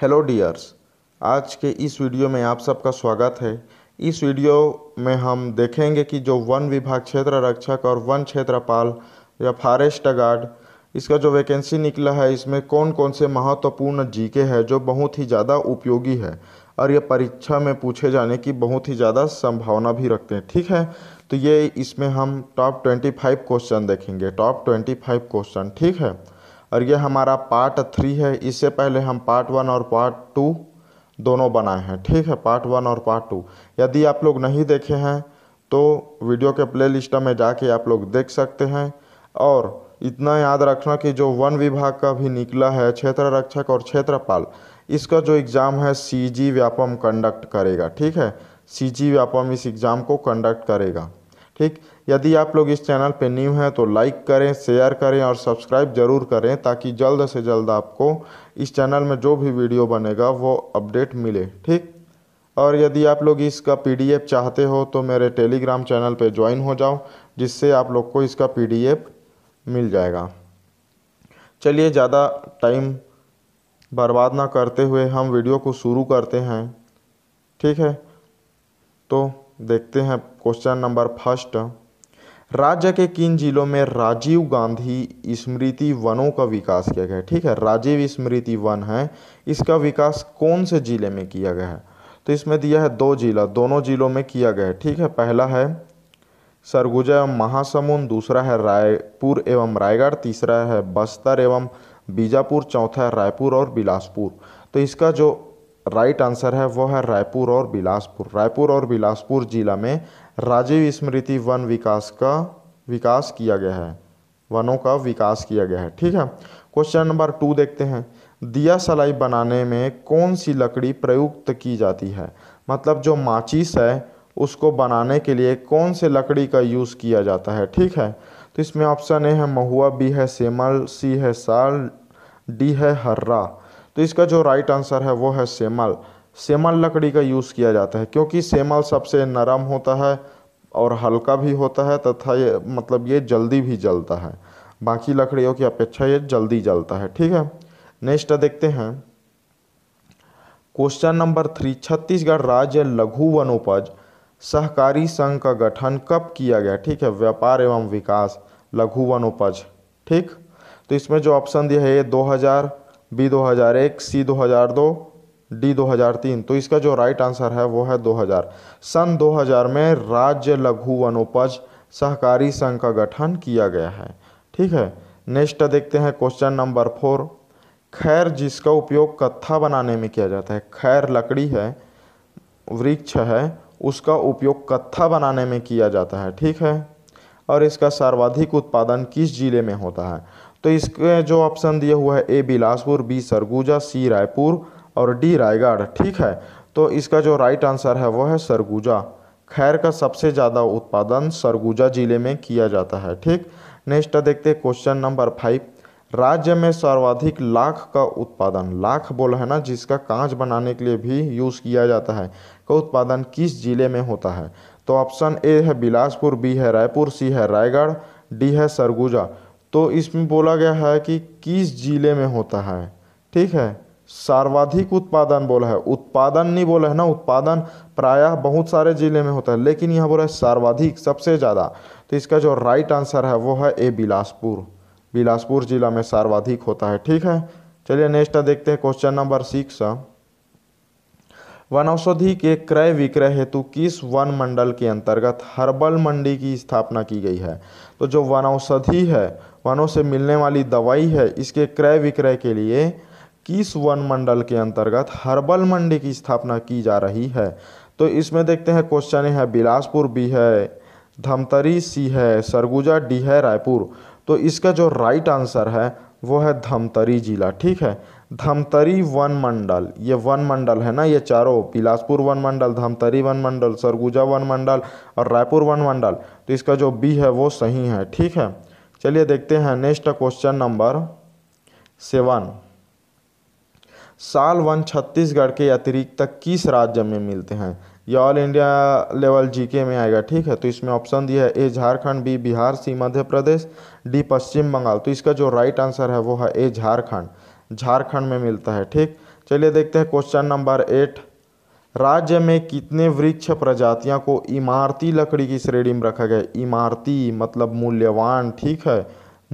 hello dears आज के इस वीडियो में आप सबका स्वागत है इस वीडियो में हम देखेंगे कि जो वन विभाग क्षेत्र रक्षक और वन क्षेत्रपाल या फॉरेस्ट गार्ड इसका जो वैकेंसी निकला है इसमें कौन कौन से महत्वपूर्ण जीके हैं जो बहुत ही ज़्यादा उपयोगी है और ये परीक्षा में पूछे जाने की बहुत ही ज़्यादा संभावना भी रखते हैं ठीक है तो ये इसमें हम टॉप ट्वेंटी फाइव क्वेश्चन देखेंगे टॉप ट्वेंटी फाइव क्वेश्चन ठीक है और यह हमारा पार्ट थ्री है इससे पहले हम पार्ट वन और पार्ट टू दोनों बनाए हैं ठीक है पार्ट वन और पार्ट टू यदि आप लोग नहीं देखे हैं तो वीडियो के प्ले लिस्ट में जाके आप लोग देख सकते हैं और इतना याद रखना कि जो वन विभाग का भी निकला है क्षेत्र रक्षक और क्षेत्रपाल इसका जो एग्ज़ाम है सी जी व्यापम कंडक्ट करेगा ठीक है सी जी व्यापम इस एग्ज़ाम को कंडक्ट करेगा ठीक यदि आप लोग इस चैनल पर न्यू हैं तो लाइक करें शेयर करें और सब्सक्राइब ज़रूर करें ताकि जल्द से जल्द आपको इस चैनल में जो भी वीडियो बनेगा वो अपडेट मिले ठीक और यदि आप लोग इसका पीडीएफ चाहते हो तो मेरे टेलीग्राम चैनल पर ज्वाइन हो जाओ जिससे आप लोग को इसका पीडीएफ मिल जाएगा चलिए ज़्यादा टाइम बर्बाद ना करते हुए हम वीडियो को शुरू करते हैं ठीक है तो देखते हैं क्वेश्चन नंबर फर्स्ट राज्य के किन जिलों में राजीव गांधी स्मृति वनों का विकास किया गया है ठीक है राजीव स्मृति वन है इसका विकास कौन से ज़िले में किया गया है तो इसमें दिया है दो जिला दोनों जिलों में किया गया है ठीक है पहला है सरगुजा एवं महासमुंद दूसरा है रायपुर एवं रायगढ़ तीसरा है बस्तर एवं बीजापुर चौथा है रायपुर और बिलासपुर तो इसका जो राइट आंसर है वो है रायपुर और बिलासपुर रायपुर और बिलासपुर जिला में राजीव स्मृति वन विकास का विकास किया गया है वनों का विकास किया गया है ठीक है क्वेश्चन नंबर टू देखते हैं दिया सलाई बनाने में कौन सी लकड़ी प्रयुक्त की जाती है मतलब जो माचिस है उसको बनाने के लिए कौन से लकड़ी का यूज़ किया जाता है ठीक है तो इसमें ऑप्शन ए है महुआ बी है सेमल सी है साल डी है हर्रा तो इसका जो राइट आंसर है वो है सेमल सेमल लकड़ी का यूज़ किया जाता है क्योंकि सेमल सबसे नरम होता है और हल्का भी होता है तथा ये मतलब ये जल्दी भी जलता है बाकी लकड़ियों की अपेक्षा ये जल्दी जलता है ठीक है नेक्स्ट देखते हैं क्वेश्चन नंबर थ्री छत्तीसगढ़ राज्य लघु वनोपज सहकारी संघ का गठन कब किया गया ठीक है व्यापार एवं विकास लघु वनोपज ठीक तो इसमें जो ऑप्शन दिया है ये हजार बी दो हज़ार एक सी दो हज़ार दो डी 2003 तो इसका जो राइट आंसर है वो है 2000 सन 2000 में राज्य लघु वनोपज सहकारी संघ का गठन किया गया है ठीक है नेक्स्ट देखते हैं क्वेश्चन नंबर फोर खैर जिसका उपयोग कत्था बनाने में किया जाता है खैर लकड़ी है वृक्ष है उसका उपयोग कत्था बनाने में किया जाता है ठीक है और इसका सर्वाधिक उत्पादन किस जिले में होता है तो इसके जो ऑप्शन दिया हुआ है A Bilaspur B Surguja C Raipur और डी रायगढ़ ठीक है तो इसका जो राइट आंसर है वह है सरगुजा खैर का सबसे ज़्यादा उत्पादन सरगुजा जिले में किया जाता है ठीक नेक्स्ट देखते क्वेश्चन नंबर फाइव राज्य में सर्वाधिक लाख का उत्पादन लाख बोला है ना जिसका कांच बनाने के लिए भी यूज़ किया जाता है का उत्पादन किस जिले में होता है तो ऑप्शन ए है बिलासपुर बी है रायपुर सी है रायगढ़ डी है सरगुजा तो इसमें बोला गया है कि किस ज़िले में होता है ठीक है सर्वाधिक उत्पादन बोला है उत्पादन नहीं बोला है ना उत्पादन प्रायः बहुत सारे ज़िले में होता है लेकिन यहाँ बोला है सर्वाधिक सबसे ज़्यादा तो इसका जो राइट आंसर है वो है ए बिलासपुर बिलासपुर ज़िला में सर्वाधिक होता है ठीक है चलिए नेक्स्ट देखते हैं क्वेश्चन नंबर सिक्स वन औषधि के क्रय विक्रय हेतु किस वन मंडल के अंतर्गत हर्बल मंडी की स्थापना की गई है तो जो वन औषधि है वनों से मिलने वाली दवाई है इसके क्रय विक्रय के लिए किस वन मंडल के अंतर्गत हर्बल मंडी की स्थापना की जा रही है तो इसमें देखते हैं क्वेश्चन है बिलासपुर बी है धमतरी सी है सरगुजा डी है रायपुर तो इसका जो राइट आंसर है वो है धमतरी जिला ठीक है धमतरी वन मंडल ये वन मंडल है ना ये चारों बिलासपुर वन मंडल धमतरी वन मंडल सरगुजा वन मंडल और रायपुर वन मंडल तो इसका जो बी है वो सही है ठीक है चलिए देखते हैं नेक्स्ट क्वेश्चन नंबर सेवन साल वन छत्तीसगढ़ के अतिरिक्त किस राज्य में मिलते हैं ये ऑल इंडिया लेवल जीके में आएगा ठीक है तो इसमें ऑप्शन दिया है A Jharkhand B Bihar C Madhya Pradesh D Paschim Bangal तो इसका जो राइट आंसर है वो है ए झारखंड झारखंड में मिलता है ठीक चलिए देखते हैं क्वेश्चन नंबर एट राज्य में कितने वृक्ष प्रजातियां को इमारती लकड़ी की श्रेणी में रखा गया इमारती मतलब मूल्यवान ठीक है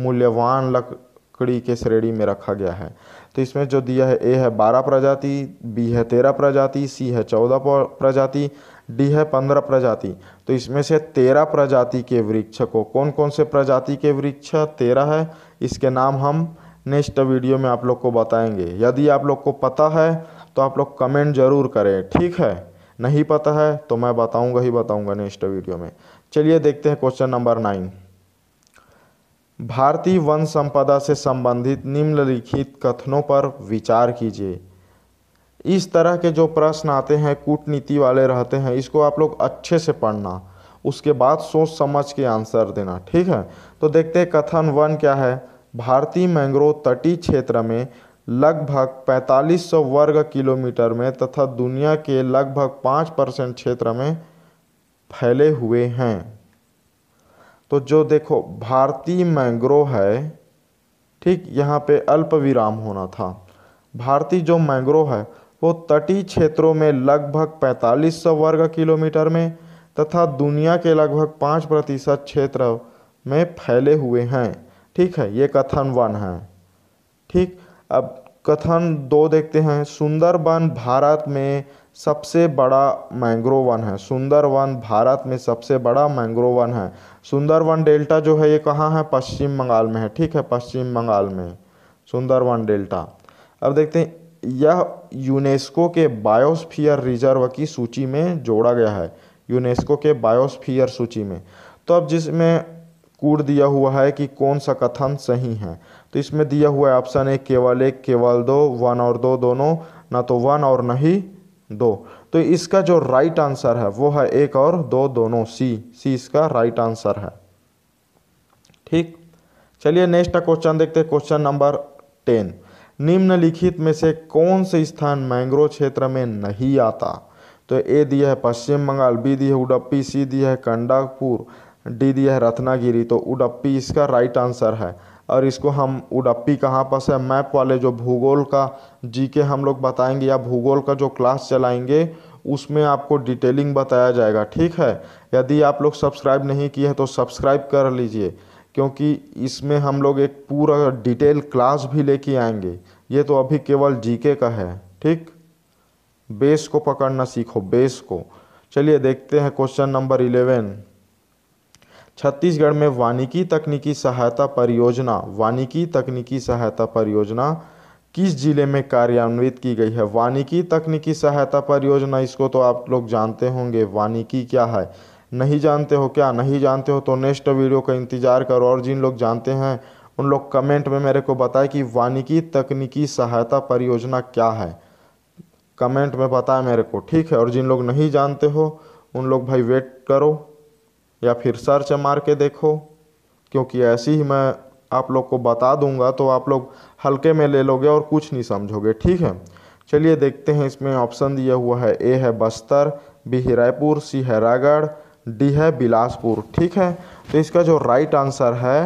मूल्यवान लकड़ी के श्रेणी में रखा गया है तो इसमें जो दिया है ए है बारह प्रजाति बी है तेरह प्रजाति सी है चौदह प्रजाति डी है पंद्रह प्रजाति तो इसमें से तेरह प्रजाति के वृक्ष को कौन कौन से प्रजाति के वृक्ष तेरह है इसके नाम हम नेक्स्ट वीडियो में आप लोग को बताएंगे यदि आप लोग को पता है तो आप लोग कमेंट ज़रूर करें ठीक है नहीं पता है तो मैं बताऊंगा ही बताऊंगा नेक्स्ट वीडियो में चलिए देखते हैं क्वेश्चन नंबर नाइन भारतीय वन संपदा से संबंधित निम्नलिखित कथनों पर विचार कीजिए इस तरह के जो प्रश्न आते हैं कूटनीति वाले रहते हैं इसको आप लोग अच्छे से पढ़ना उसके बाद सोच समझ के आंसर देना ठीक है तो देखते हैं कथन वन क्या है भारतीय मैंग्रोव तटीय क्षेत्र में लगभग 4500 वर्ग किलोमीटर में तथा दुनिया के लगभग 5 परसेंट क्षेत्र में फैले हुए हैं तो जो देखो भारतीय मैंग्रोव है ठीक यहाँ पे अल्प विराम होना था भारतीय जो मैंग्रोव है वो तटीय क्षेत्रों में लगभग 4500 वर्ग किलोमीटर में तथा दुनिया के लगभग 5 प्रतिशत क्षेत्र में फैले हुए हैं ठीक है ये कथन वन है ठीक अब कथन दो देखते हैं सुंदर वन भारत में सबसे बड़ा मैंग्रोव वन है सुंदरवन भारत में सबसे बड़ा मैंग्रोव वन है सुंदरवन डेल्टा जो है ये कहाँ है पश्चिम बंगाल में है ठीक है पश्चिम बंगाल में सुंदरवन डेल्टा अब देखते हैं यह यूनेस्को के बायोस्फीयर रिजर्व की सूची में जोड़ा गया है यूनेस्को के बायोस्फीयर सूची में तो अब जिसमें कूट दिया हुआ है कि कौन सा कथन सही है तो इसमें दिया हुआ है ऑप्शन एक केवल एक केवल दो वन और दो दोनों ना तो वन और न ही दो तो इसका जो राइट आंसर है वो है एक और दो दोनों सी सी इसका राइट आंसर है ठीक चलिए नेक्स्ट क्वेश्चन देखते हैं क्वेश्चन नंबर टेन निम्नलिखित में से कौन से स्थान मैंग्रोव क्षेत्र में नहीं आता तो ए दिया है पश्चिम बंगाल बी दिया है उडप्पी सी दिया है कंडाकपुर डी दिया है रत्नागिरी तो उडप्पी इसका राइट आंसर है और इसको हम उडप्पी कहाँ पर है मैप वाले जो भूगोल का जी के हम लोग बताएंगे या भूगोल का जो क्लास चलाएंगे उसमें आपको डिटेलिंग बताया जाएगा ठीक है यदि आप लोग सब्सक्राइब नहीं किए हैं तो सब्सक्राइब कर लीजिए क्योंकि इसमें हम लोग एक पूरा डिटेल क्लास भी लेके आएंगे ये तो अभी केवल जीके का है ठीक बेस को पकड़ना सीखो बेस को चलिए देखते हैं क्वेश्चन नंबर इलेवन छत्तीसगढ़ में वानिकी तकनीकी सहायता परियोजना वानिकी तकनीकी सहायता परियोजना किस जिले में कार्यान्वित की गई है वानिकी तकनीकी सहायता परियोजना इसको तो आप लोग जानते होंगे वानिकी क्या है नहीं जानते हो क्या नहीं जानते हो तो नेक्स्ट वीडियो का इंतज़ार करो और जिन लोग जानते हैं उन लोग कमेंट में मेरे को बताएं कि वानिकी तकनीकी सहायता परियोजना क्या है कमेंट में बताएं मेरे को ठीक है और जिन लोग नहीं जानते हो उन लोग भाई वेट करो या फिर सर्च मार के देखो क्योंकि ऐसी ही मैं आप लोग को बता दूंगा तो आप लोग हल्के में ले लोगे और कुछ नहीं समझोगे ठीक है चलिए देखते हैं इसमें ऑप्शन दिया हुआ है ए है बस्तर बी है रायपुर सी है रायगढ़ डी है बिलासपुर ठीक है तो इसका जो राइट आंसर है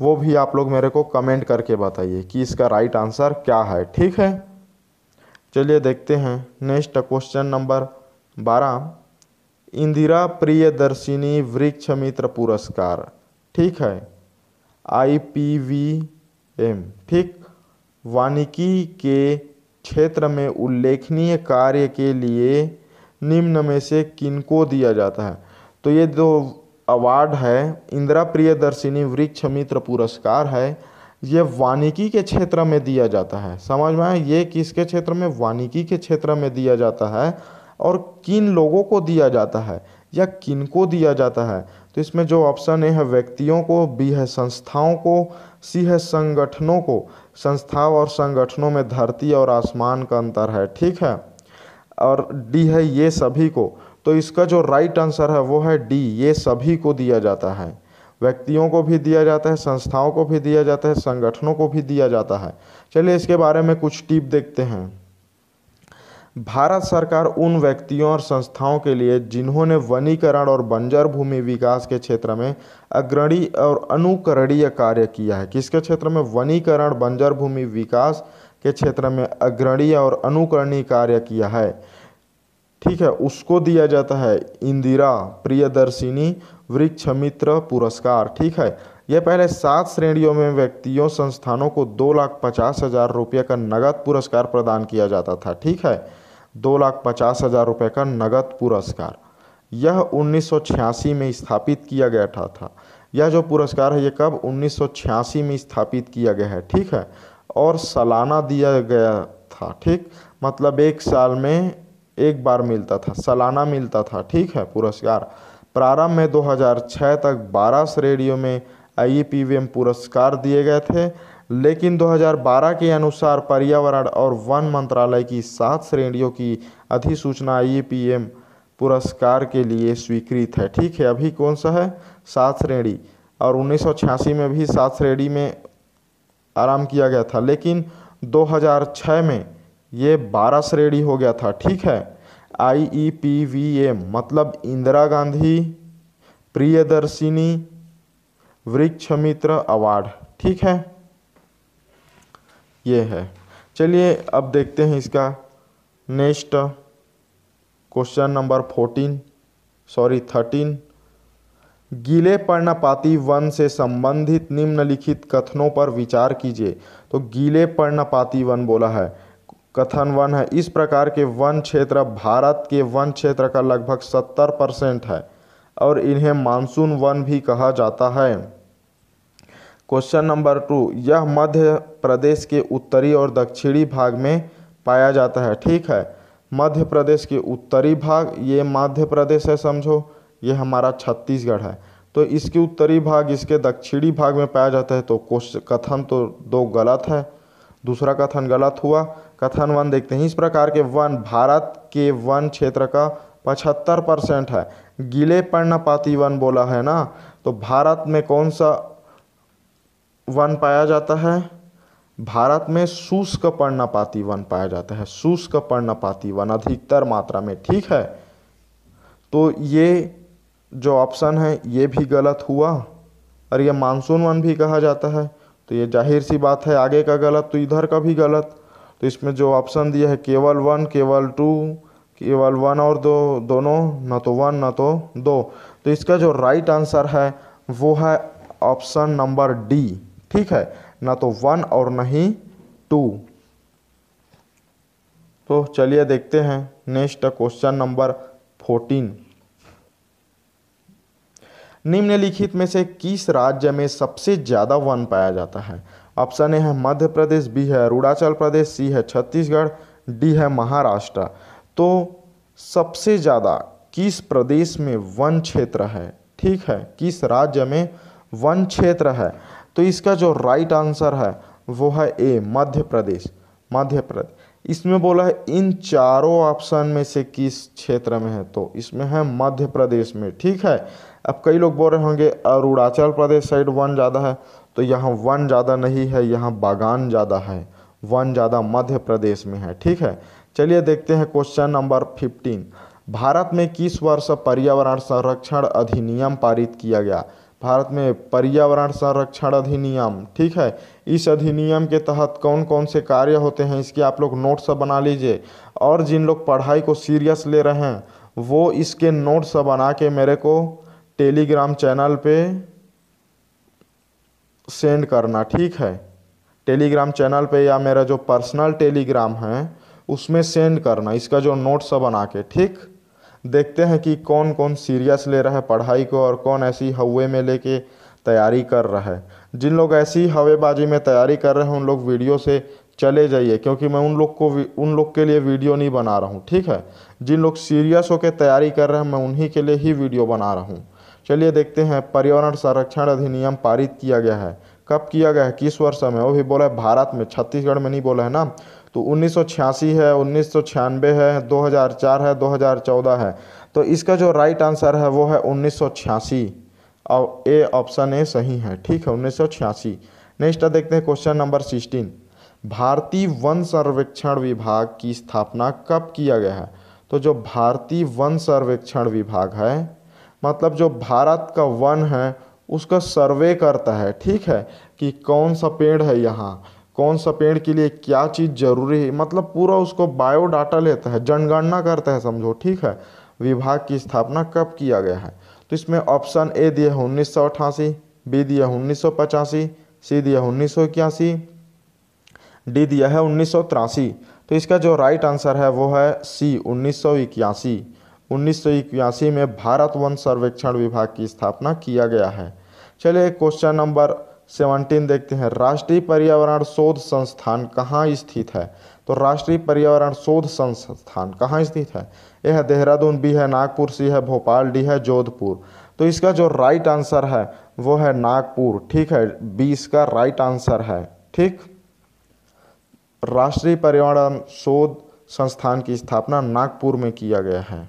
वो भी आप लोग मेरे को कमेंट करके बताइए कि इसका राइट आंसर क्या है ठीक है चलिए देखते हैं नेक्स्ट क्वेश्चन नंबर बारह इंदिरा प्रियदर्शिनी वृक्ष मित्र पुरस्कार ठीक है आई पी वी एम ठीक वानिकी के क्षेत्र में उल्लेखनीय कार्य के लिए निम्न में से किनको दिया जाता है तो ये जो अवार्ड है इंदिरा प्रियदर्शिनी वृक्ष मित्र पुरस्कार है ये वानिकी के क्षेत्र में दिया जाता है समझ में आए ये किसके क्षेत्र में वानिकी के क्षेत्र में दिया जाता है और किन लोगों को दिया जाता है या किन को दिया जाता है तो इसमें जो ऑप्शन ए है व्यक्तियों को बी है संस्थाओं को सी है संगठनों को संस्थाओं और संगठनों में धरती और आसमान का अंतर है ठीक है और डी है ये सभी को तो इसका जो राइट आंसर है वो है डी ये सभी को दिया जाता है व्यक्तियों को भी दिया जाता है संस्थाओं को भी दिया जाता है संगठनों को भी दिया जाता है चलिए इसके बारे में कुछ टिप देखते हैं भारत सरकार उन व्यक्तियों और संस्थाओं के लिए जिन्होंने वनीकरण और बंजर भूमि विकास के क्षेत्र में अग्रणी और अनुकरणीय कार्य किया है किसके क्षेत्र में वनीकरण बंजर भूमि विकास के क्षेत्र में अग्रणीय और अनुकरणीय कार्य किया है ठीक है उसको दिया जाता है इंदिरा प्रियदर्शिनी वृक्ष मित्र पुरस्कार ठीक है यह पहले सात श्रेणियों में व्यक्तियों संस्थानों को दो लाख पचास हज़ार रुपये का नगद पुरस्कार प्रदान किया जाता था ठीक है दो लाख पचास हज़ार रुपये का नगद पुरस्कार यह 1986 में स्थापित किया गया था था यह जो पुरस्कार है ये कब 1986 में स्थापित किया गया है ठीक है और सालाना दिया गया था ठीक मतलब एक साल में एक बार मिलता था सालाना मिलता था ठीक है पुरस्कार प्रारंभ में 2006 तक 12 श्रेणियों में आई e पुरस्कार दिए गए थे लेकिन 2012 के अनुसार पर्यावरण और वन मंत्रालय की सात श्रेणियों की अधिसूचना आई पुरस्कार के लिए स्वीकृत है ठीक है अभी कौन सा है सात श्रेणी और उन्नीस में भी सात श्रेणी में आराम किया गया था लेकिन 2006 में ये 12 श्रेणी हो गया था ठीक है I E P V M मतलब इंदिरा गांधी प्रियदर्शिनी वृक्ष मित्र अवार्ड ठीक है ये है चलिए अब देखते हैं इसका next question number fourteen sorry thirteen गीले पर्णपाती वन से संबंधित निम्नलिखित कथनों पर विचार कीजिए तो गीले पर्णपाती वन बोला है कथन वन है इस प्रकार के वन क्षेत्र भारत के वन क्षेत्र का लगभग सत्तर परसेंट है और इन्हें मानसून वन भी कहा जाता है क्वेश्चन नंबर टू यह मध्य प्रदेश के उत्तरी और दक्षिणी भाग में पाया जाता है ठीक है मध्य प्रदेश के उत्तरी भाग ये मध्य प्रदेश है समझो ये हमारा छत्तीसगढ़ है तो इसके उत्तरी भाग इसके दक्षिणी भाग में पाया जाता है तो क्वेश्चन कथन तो दो गलत है दूसरा कथन गलत हुआ कथन वन देखते हैं इस प्रकार के वन भारत के वन क्षेत्र का पचहत्तर परसेंट है गीले पर्णपाती वन बोला है ना तो भारत में कौन सा वन पाया जाता है भारत में शुष्क पर्णपाती वन पाया जाता है शुष्क पर्णपाती वन अधिकतर मात्रा में ठीक है तो ये जो ऑप्शन है ये भी गलत हुआ और ये मानसून वन भी कहा जाता है तो ये जाहिर सी बात है आगे का गलत तो इधर का भी गलत तो इसमें जो ऑप्शन दिया है केवल वन केवल टू केवल वन और दो दोनों न तो वन न तो दो तो इसका जो राइट आंसर है वो है ऑप्शन नंबर डी ठीक है ना तो वन और ना ही टू तो चलिए देखते हैं नेक्स्ट क्वेश्चन नंबर फोर्टीन निम्नलिखित में से किस राज्य में सबसे ज़्यादा वन पाया जाता है ऑप्शन ए है मध्य प्रदेश बी है अरुणाचल प्रदेश सी है छत्तीसगढ़ डी है महाराष्ट्र तो सबसे ज़्यादा किस प्रदेश में वन क्षेत्र है ठीक है किस राज्य में वन क्षेत्र है तो इसका जो राइट आंसर है वो है ए मध्य प्रदेश मध्य प्रदेश इसमें बोला है इन चारों ऑप्शन में से किस क्षेत्र में है तो इसमें है मध्य प्रदेश में ठीक है अब कई लोग बोल रहे होंगे अरुणाचल प्रदेश साइड वन ज़्यादा है तो यहाँ वन ज़्यादा नहीं है यहाँ बागान ज़्यादा है वन ज़्यादा मध्य प्रदेश में है ठीक है चलिए देखते हैं क्वेश्चन नंबर फिफ्टीन भारत में किस वर्ष पर्यावरण संरक्षण अधिनियम पारित किया गया भारत में पर्यावरण संरक्षण अधिनियम ठीक है इस अधिनियम के तहत कौन कौन से कार्य होते हैं इसके आप लोग नोट सब बना लीजिए और जिन लोग पढ़ाई को सीरियस ले रहे हैं वो इसके नोट सब बना के मेरे को टेलीग्राम चैनल पे सेंड करना ठीक है टेलीग्राम चैनल पे या मेरा जो पर्सनल टेलीग्राम है उसमें सेंड करना इसका जो नोट्स बना के ठीक देखते हैं कि कौन कौन सीरियस ले रहा है पढ़ाई को और कौन ऐसी हवे में लेके तैयारी कर रहा है जिन लोग ऐसी हवेबाजी में तैयारी कर रहे हैं उन लोग वीडियो से चले जाइए क्योंकि मैं उन लोग को उन लोग के लिए वीडियो नहीं बना रहा हूँ ठीक है जिन लोग सीरियस होकर तैयारी कर रहे हैं मैं उन्हीं के लिए ही वीडियो बना रहा हूँ चलिए देखते हैं पर्यावरण संरक्षण अधिनियम पारित किया गया है कब किया गया है किस वर्ष में वो भी बोला है भारत में छत्तीसगढ़ में नहीं बोला है ना तो उन्नीस है उन्नीस है 2004 है 2014 है तो इसका जो राइट आंसर है वो है उन्नीस और ए ऑप्शन ए सही है ठीक है उन्नीस नेक्स्ट देखते हैं क्वेश्चन नंबर सिक्सटीन भारतीय वन सर्वेक्षण विभाग की स्थापना कब किया गया है तो जो भारतीय वन सर्वेक्षण विभाग है मतलब जो भारत का वन है उसका सर्वे करता है ठीक है कि कौन सा पेड़ है यहाँ कौन सा पेड़ के लिए क्या चीज़ जरूरी है मतलब पूरा उसको बायोडाटा लेता है जनगणना करता है समझो ठीक है विभाग की स्थापना कब किया गया है तो इसमें ऑप्शन ए दिया है उन्नीस सौ अठासी बी दिया है उन्नीस सौ पचासी सी दिया उन्नीस सौ इक्यासी डी दिया है उन्नीस सौ तिरासी तो इसका जो राइट आंसर है वो है सी उन्नीस सौ इक्यासी उन्नीस सौ इक्यासी में भारत वन सर्वेक्षण विभाग की स्थापना किया गया है चलिए क्वेश्चन नंबर सेवनटीन देखते हैं राष्ट्रीय पर्यावरण शोध संस्थान कहाँ स्थित है तो राष्ट्रीय पर्यावरण शोध संस्थान कहाँ स्थित है यह है देहरादून बी है नागपुर सी है भोपाल डी है जोधपुर तो इसका जो राइट आंसर है वो है नागपुर ठीक है बी इसका राइट आंसर है ठीक राष्ट्रीय पर्यावरण शोध संस्थान की स्थापना नागपुर में किया गया है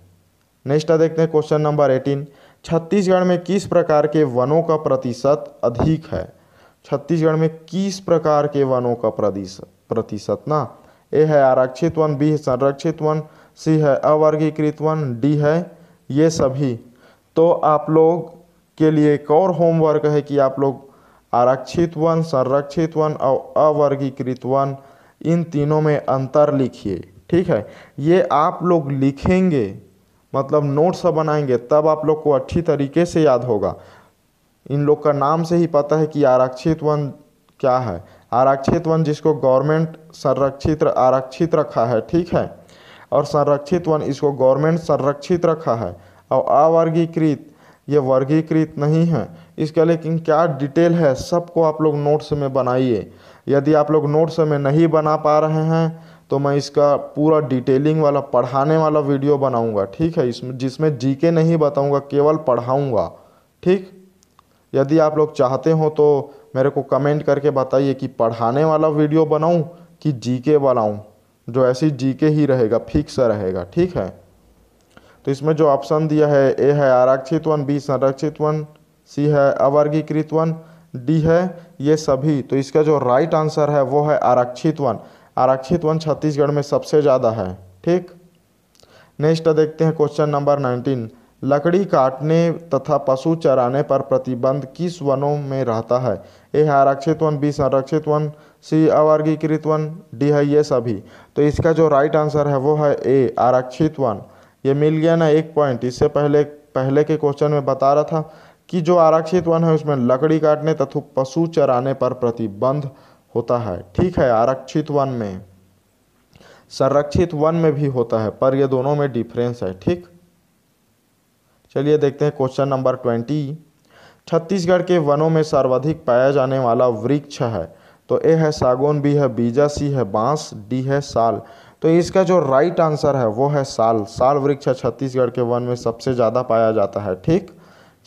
नेक्स्ट देखते हैं क्वेश्चन नंबर एटीन छत्तीसगढ़ में किस प्रकार के वनों का प्रतिशत अधिक है छत्तीसगढ़ में किस प्रकार के वनों का प्रतिशत ना ए है आरक्षित वन बी है संरक्षित वन सी है अवर्गीकृत वन डी है ये सभी तो आप लोग के लिए एक और होमवर्क है कि आप लोग आरक्षित वन संरक्षित वन और अवर्गीकृत वन इन तीनों में अंतर लिखिए ठीक है ये आप लोग लिखेंगे मतलब नोट्स बनाएंगे तब आप लोग को अच्छी तरीके से याद होगा इन लोग का नाम से ही पता है कि आरक्षित वन क्या है आरक्षित वन जिसको गवर्नमेंट संरक्षित आरक्षित रखा है ठीक है और संरक्षित वन इसको गवर्नमेंट संरक्षित रखा है और अवर्गीकृत ये वर्गीकृत नहीं है इसका लेकिन क्या डिटेल है सबको आप लोग नोट्स में बनाइए यदि आप लोग नोट्स में नहीं बना पा रहे हैं तो मैं इसका पूरा डिटेलिंग वाला पढ़ाने वाला वीडियो बनाऊंगा ठीक है इसमें जिसमें जीके नहीं बताऊंगा केवल पढ़ाऊंगा ठीक यदि आप लोग चाहते हो तो मेरे को कमेंट करके बताइए कि पढ़ाने वाला वीडियो बनाऊं कि जीके बनाऊं जो ऐसी जीके ही रहेगा फिक्स रहेगा ठीक है तो इसमें जो ऑप्शन दिया है ए है आरक्षित वन बी संरक्षित वन सी है अवर्गीकृत वन डी है ये सभी तो इसका जो राइट आंसर है वो है आरक्षित वन आरक्षित वन छत्तीसगढ़ में सबसे ज़्यादा है ठीक नेक्स्ट देखते हैं क्वेश्चन नंबर नाइनटीन लकड़ी काटने तथा पशु चराने पर प्रतिबंध किस वनों में रहता है ए है आरक्षित वन बी संरक्षित वन सी अवर्गीकृत वन डी है ये सभी तो इसका जो राइट आंसर है वो है ए आरक्षित वन ये मिल गया ना एक पॉइंट इससे पहले पहले के क्वेश्चन में बता रहा था कि जो आरक्षित वन है उसमें लकड़ी काटने तथा पशु चराने पर प्रतिबंध होता है ठीक है आरक्षित वन में संरक्षित वन में भी होता है पर ये दोनों में डिफरेंस है ठीक चलिए देखते हैं क्वेश्चन नंबर ट्वेंटी छत्तीसगढ़ के वनों में सर्वाधिक पाया जाने वाला वृक्ष है तो ए है सागौन बी है बीजा सी है बांस डी है साल तो इसका जो राइट आंसर है वो है साल साल वृक्ष छत्तीसगढ़ के वन में सबसे ज़्यादा पाया जाता है ठीक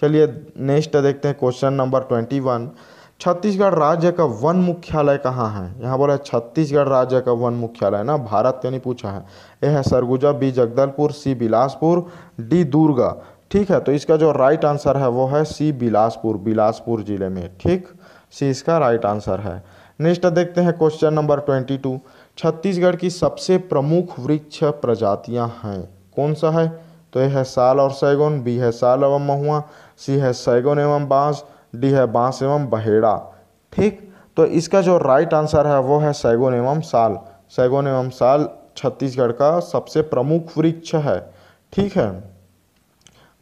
चलिए नेक्स्ट देखते हैं question number twenty one Chhattisgarh राज्य का वन मुख्यालय कहाँ है यहाँ बोला है छत्तीसगढ़ राज्य का वन मुख्यालय ना भारत यानी पूछा है ए है Surguja B Jagdalpur C Bilaspur D Durga ठीक है तो इसका जो राइट आंसर है वो है सी बिलासपुर बिलासपुर ज़िले में ठीक सी इसका राइट आंसर है नेक्स्ट देखते हैं question number twenty two Chhattisgarh की सबसे प्रमुख वृक्ष प्रजातियां हैं कौन सा है तो ये है साल और सैगोन बी है साल एवं महुआ सी है सैगोन एवं बांस डी है बांस एवं बहेड़ा ठीक तो इसका जो राइट आंसर है वो है सैगोन एवं साल सैगोन एवं साल छत्तीसगढ़ का सबसे प्रमुख वृक्ष है ठीक है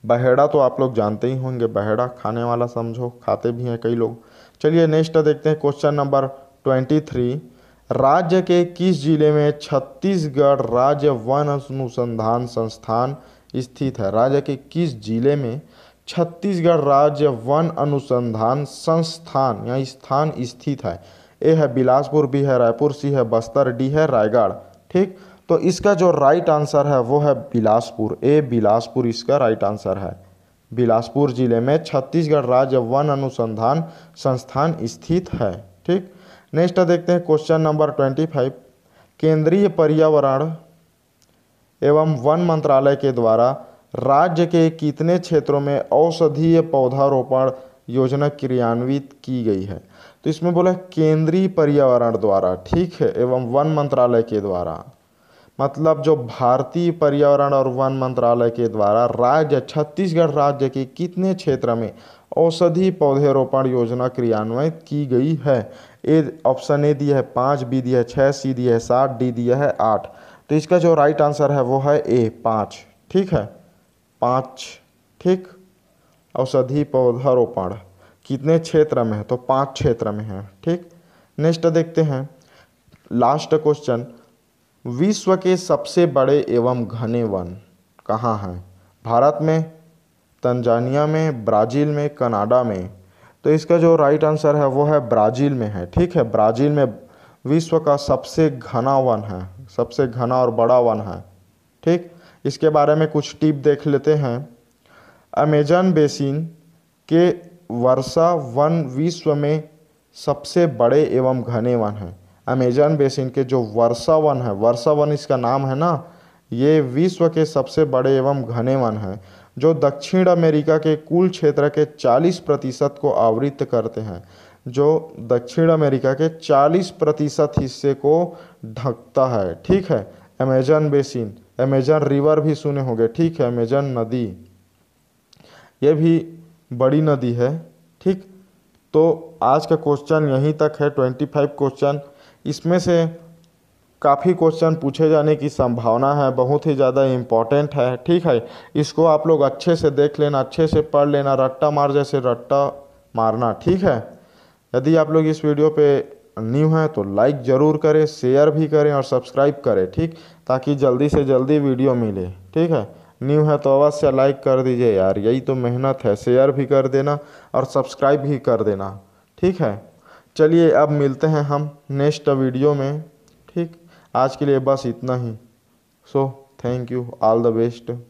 बहेड़ा तो आप लोग जानते ही होंगे बहेड़ा खाने वाला समझो खाते भी हैं कई लोग चलिए नेक्स्ट देखते हैं क्वेश्चन नंबर ट्वेंटी थ्री राज्य के किस जिले में छत्तीसगढ़ राज्य वन अनुसंधान संस्थान स्थित है राज्य के किस जिले में छत्तीसगढ़ राज्य वन अनुसंधान संस्थान या स्थान स्थित है ए है बिलासपुर बी है रायपुर सी है बस्तर डी है रायगढ़ ठीक तो इसका जो राइट आंसर है वो है बिलासपुर ए बिलासपुर इसका राइट आंसर है बिलासपुर जिले में छत्तीसगढ़ राज्य वन अनुसंधान संस्थान स्थित है ठीक नेक्स्ट देखते हैं क्वेश्चन नंबर ट्वेंटी फाइव केंद्रीय पर्यावरण एवं वन मंत्रालय के द्वारा राज्य के कितने क्षेत्रों में औषधीय पौधारोपण योजना क्रियान्वित की गई है तो इसमें बोला केंद्रीय पर्यावरण द्वारा ठीक है एवं वन मंत्रालय के द्वारा मतलब जो भारतीय पर्यावरण और वन मंत्रालय के द्वारा राज्य छत्तीसगढ़ राज्य के कितने क्षेत्र में औषधि पौधेरोपण योजना क्रियान्वित की गई है ए ऑप्शन ए दिया है पाँच बी दिया है छः सी दिया है सात डी दिया है आठ तो इसका जो राइट आंसर है वो है ए पाँच ठीक है पाँच ठीक औषधि पौधारोपण कितने क्षेत्र में है तो पाँच क्षेत्र में है ठीक नेक्स्ट देखते हैं लास्ट क्वेश्चन विश्व के सबसे बड़े एवं घने वन कहाँ हैं भारत में तंजानिया में ब्राज़ील में कनाडा में तो इसका जो राइट आंसर है वो है ब्राज़ील में है ठीक है ब्राज़ील में विश्व का सबसे घना वन है सबसे घना और बड़ा वन है ठीक इसके बारे में कुछ टिप देख लेते हैं अमेजन बेसिन के वर्षा वन विश्व में सबसे बड़े एवं घने वन हैं अमेजन बेसिन के जो वर्षा वन है वर्षा वन इसका नाम है ना ये विश्व के सबसे बड़े एवं घने वन हैं जो दक्षिण अमेरिका के कुल क्षेत्र के 40 प्रतिशत को आवृत करते हैं जो दक्षिण अमेरिका के 40 प्रतिशत हिस्से को ढकता है ठीक है अमेजन बेसिन अमेजन रिवर भी सुने होंगे ठीक है अमेजन नदी ये भी बड़ी नदी है ठीक तो आज का क्वेश्चन यहीं तक है ट्वेंटी फाइव क्वेश्चन इसमें से काफ़ी क्वेश्चन पूछे जाने की संभावना है बहुत ही ज़्यादा इम्पॉर्टेंट है ठीक है इसको आप लोग अच्छे से देख लेना अच्छे से पढ़ लेना रट्टा मार जैसे रट्टा मारना ठीक है यदि आप लोग इस वीडियो पे न्यू हैं तो लाइक ज़रूर करें शेयर भी करें और सब्सक्राइब करें ठीक ताकि जल्दी से जल्दी वीडियो मिले ठीक है न्यू है तो अवश्य लाइक कर दीजिए यार यही तो मेहनत है शेयर भी कर देना और सब्सक्राइब भी कर देना ठीक है चलिए अब मिलते हैं हम नेक्स्ट वीडियो में ठीक आज के लिए बस इतना ही so thank you all the best